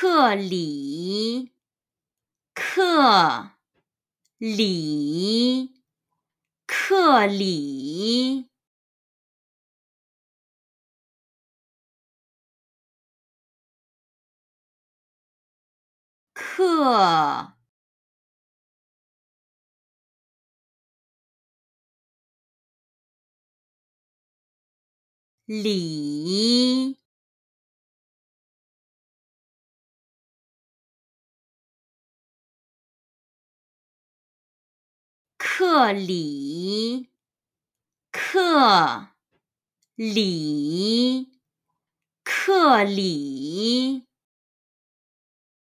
克里，克里，克里，克里。克里，克里，克里。